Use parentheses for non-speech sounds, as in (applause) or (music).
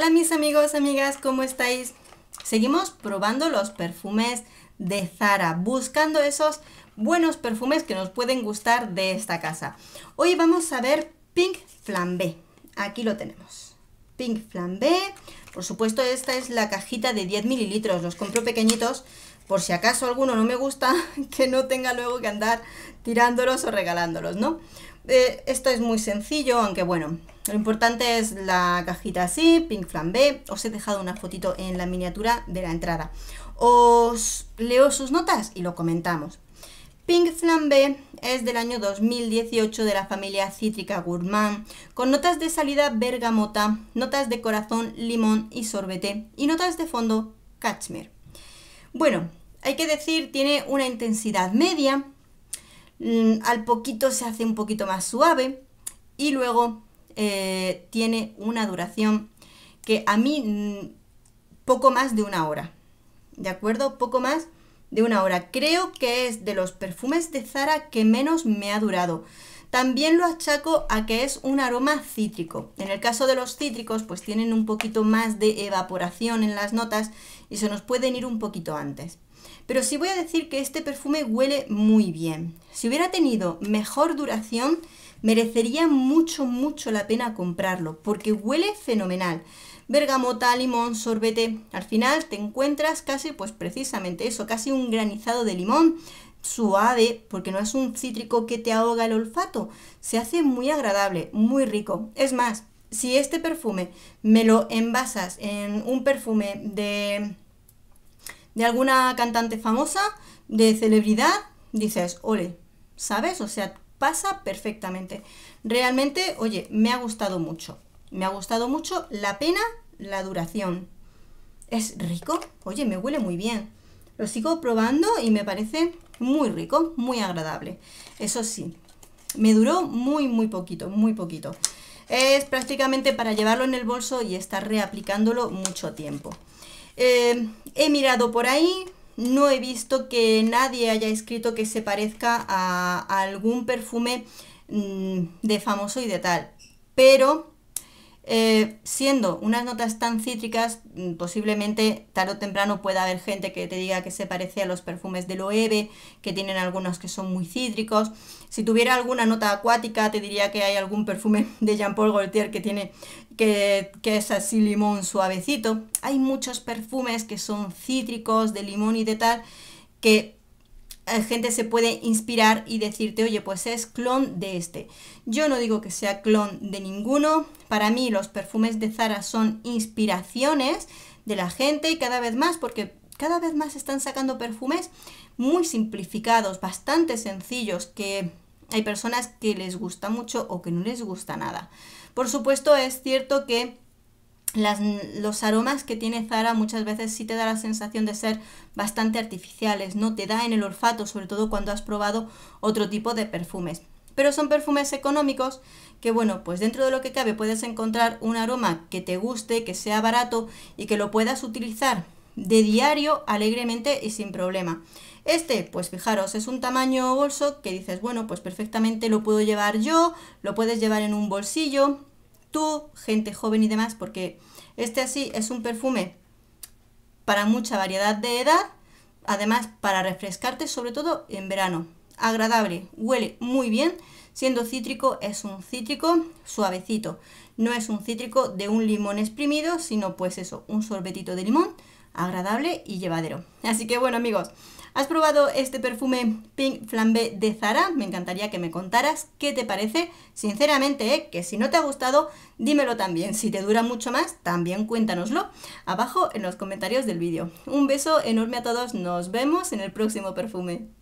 Hola mis amigos, amigas, ¿cómo estáis? Seguimos probando los perfumes de Zara, buscando esos buenos perfumes que nos pueden gustar de esta casa. Hoy vamos a ver Pink Flambé. Aquí lo tenemos. Pink Flambé. Por supuesto, esta es la cajita de 10 mililitros. Los compro pequeñitos por si acaso alguno no me gusta, (laughs) que no tenga luego que andar tirándolos o regalándolos, ¿no? Eh, esto es muy sencillo, aunque bueno, lo importante es la cajita así, pink flambé. Os he dejado una fotito en la miniatura de la entrada. Os leo sus notas y lo comentamos. Pink Flambé es del año 2018 de la familia Cítrica Gourmand, con notas de salida bergamota, notas de corazón limón y sorbete y notas de fondo cachemir. Bueno, hay que decir, tiene una intensidad media, mm, al poquito se hace un poquito más suave y luego eh, tiene una duración que a mí mm, poco más de una hora. ¿De acuerdo? Poco más de una hora. Creo que es de los perfumes de Zara que menos me ha durado. También lo achaco a que es un aroma cítrico. En el caso de los cítricos, pues tienen un poquito más de evaporación en las notas y se nos pueden ir un poquito antes. Pero sí voy a decir que este perfume huele muy bien. Si hubiera tenido mejor duración, merecería mucho, mucho la pena comprarlo, porque huele fenomenal. Bergamota, limón, sorbete. Al final te encuentras casi, pues precisamente eso, casi un granizado de limón suave, porque no es un cítrico que te ahoga el olfato. Se hace muy agradable, muy rico. Es más, si este perfume me lo envasas en un perfume de de alguna cantante famosa, de celebridad, dices, ole, ¿sabes? O sea, pasa perfectamente. Realmente, oye, me ha gustado mucho. Me ha gustado mucho la pena, la duración. Es rico, oye, me huele muy bien. Lo sigo probando y me parece muy rico, muy agradable. Eso sí, me duró muy, muy poquito, muy poquito. Es prácticamente para llevarlo en el bolso y estar reaplicándolo mucho tiempo. Eh, he mirado por ahí, no he visto que nadie haya escrito que se parezca a, algún perfume mm, de famoso y de tal, pero eh, siendo unas notas tan cítricas, mm, posiblemente tarde o temprano pueda haber gente que te diga que se parece a los perfumes de Loewe, que tienen algunos que son muy cítricos. Si tuviera alguna nota acuática, te diría que hay algún perfume (laughs) de Jean-Paul Gaultier que tiene que, que es así limón suavecito. Hay muchos perfumes que son cítricos, de limón y de tal, que eh, gente se puede inspirar y decirte, oye, pues es clon de este. Yo no digo que sea clon de ninguno, para mí los perfumes de Zara son inspiraciones de la gente y cada vez más, porque cada vez más están sacando perfumes muy simplificados, bastante sencillos, que hay personas que les gusta mucho o que no les gusta nada. Por supuesto es cierto que los aromas que tiene Zara muchas veces sí te da la sensación de ser bastante artificiales, ¿no? Te da en el olfato, sobre todo cuando has probado otro tipo de perfumes. Pero son perfumes económicos que, bueno, pues dentro de lo que cabe puedes encontrar un aroma que te guste, que sea barato y que lo puedas utilizar de diario alegremente y sin problema. Este, pues fijaros, es un tamaño bolso que dices, bueno, pues perfectamente lo puedo llevar yo, lo puedes llevar en un bolsillo, tú, gente joven y demás, porque este así es un perfume para mucha variedad de edad, además para refrescarte, sobre todo en verano. Agradable, huele muy bien, siendo cítrico es un cítrico suavecito, no es un cítrico de un limón exprimido, sino pues eso, un sorbetito de limón agradable y llevadero. Así que bueno amigos, ¿Has probado este perfume Pink Flambe de Zara? Me encantaría que me contaras qué te parece. Sinceramente, eh, que si no te ha gustado, dímelo también. Si te dura mucho más, también cuéntanoslo abajo en los comentarios del vídeo. Un beso enorme a todos, nos vemos en el próximo perfume.